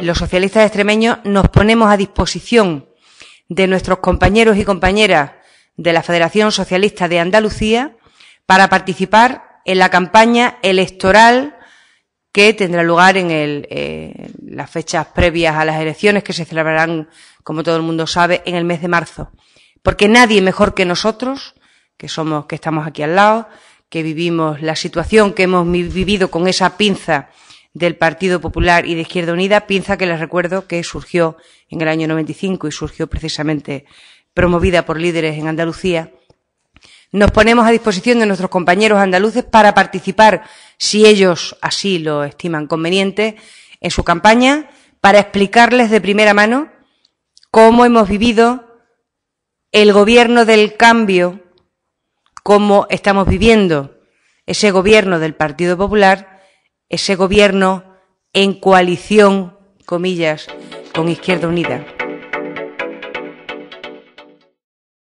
Los socialistas extremeños nos ponemos a disposición de nuestros compañeros y compañeras de la Federación Socialista de Andalucía para participar en la campaña electoral que tendrá lugar en eh, las fechas previas a las elecciones que se celebrarán, como todo el mundo sabe, en el mes de marzo. Porque nadie mejor que nosotros, que somos, que estamos aquí al lado, que vivimos, la situación que hemos vivido con esa pinza del Partido Popular y de Izquierda Unida, pinza que les recuerdo que surgió en el año 95 y surgió precisamente promovida por líderes en Andalucía. Nos ponemos a disposición de nuestros compañeros andaluces para participar, si ellos así lo estiman conveniente, en su campaña, para explicarles de primera mano cómo hemos vivido el gobierno del cambio cómo estamos viviendo ese gobierno del Partido Popular, ese gobierno en coalición, comillas, con Izquierda Unida.